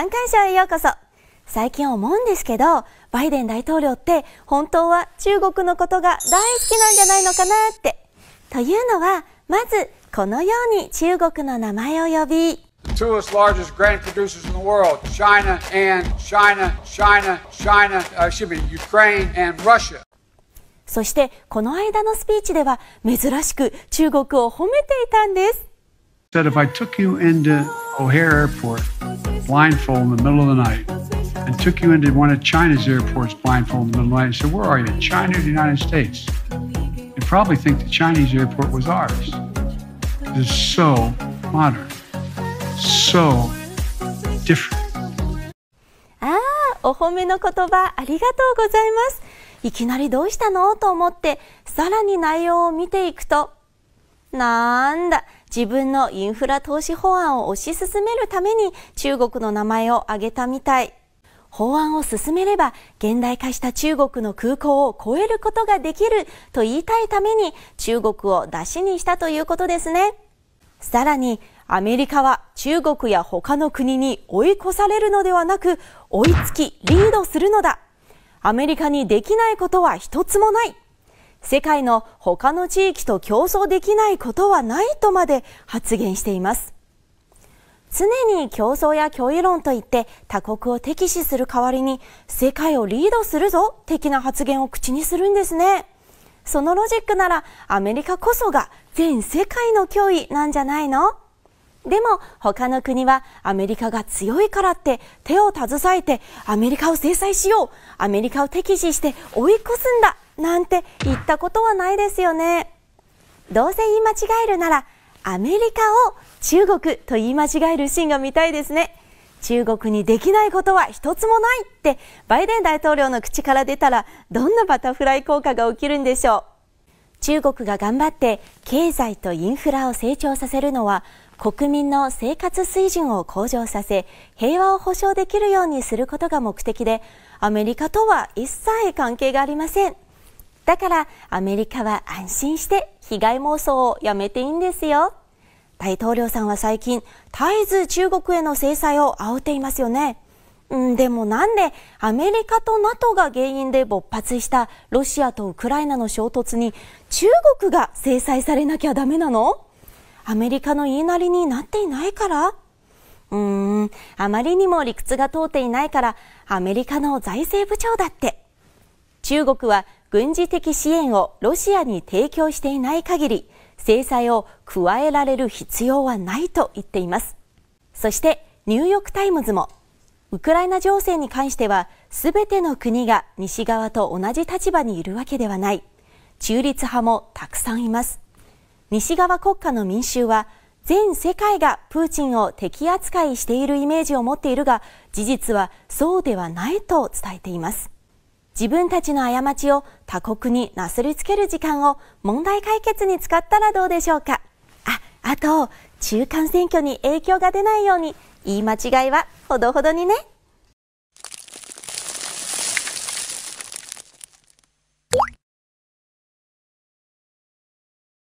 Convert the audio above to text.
観覧賞へようこそ最近思うんですけどバイデン大統領って本当は中国のことが大好きなんじゃないのかなってというのはまずこのように中国の名前を呼び two of the largest grain producers in the world, China and China, China, China, uh, should be Ukraine and Russia. そしてこの間のスピーチでは珍しく中国を褒めていたんです。That if I took you into O'Hare Airport blindfold in the middle of the night and took you into one of China's airports blindfold in the middle of the night and said, Where are you, China or the United States? You'd probably think the Chinese airport was ours. It's so modern, so different. ああ、お褒めの言葉ありがとうございます。いきなりどうしたのと思って、さらに内容を見ていくと、なんだ、自分のインフラ投資法案を推し進めるために中国の名前を挙げたみたい。法案を進めれば現代化した中国の空港を超えることができると言いたいために中国を出しにしたということですね。さらにアメリカは中国や他の国に追い越されるのではなく追いつきリードするのだ。アメリカにできないことは一つもない。世界の他の地域と競争できないことはないとまで発言しています。常に競争や脅威論といって他国を敵視する代わりに世界をリードするぞ的な発言を口にするんですね。そのロジックならアメリカこそが全世界の脅威なんじゃないのでも他の国はアメリカが強いからって手を携えてアメリカを制裁しようアメリカを敵視して追い越すんだなんて言ったことはないですよね。どうせ言い間違えるなら、アメリカを中国と言い間違えるシーンが見たいですね。中国にできないことは一つもないってバイデン大統領の口から出たらどんなバタフライ効果が起きるんでしょう中国が頑張って経済とインフラを成長させるのは国民の生活水準を向上させ平和を保障できるようにすることが目的でアメリカとは一切関係がありません。だからアメリカは安心して被害妄想をやめていいんですよ。大統領さんは最近、絶えず中国への制裁を煽っていますよね。うん、でもなんでアメリカと NATO が原因で勃発したロシアとウクライナの衝突に中国が制裁されなきゃダメなのアメリカの言いなりになっていないからうーん、あまりにも理屈が通っていないからアメリカの財政部長だって中国は軍事的支援をロシアに提供していない限り、制裁を加えられる必要はないと言っています。そしてニューヨークタイムズも、ウクライナ情勢に関しては、全ての国が西側と同じ立場にいるわけではない。中立派もたくさんいます。西側国家の民衆は、全世界がプーチンを敵扱いしているイメージを持っているが、事実はそうではないと伝えています。自分たちの過ちを他国になすりつける時間を問題解決に使ったらどうでしょうかあ、あと、中間選挙に影響が出ないように言い間違いはほどほどにね。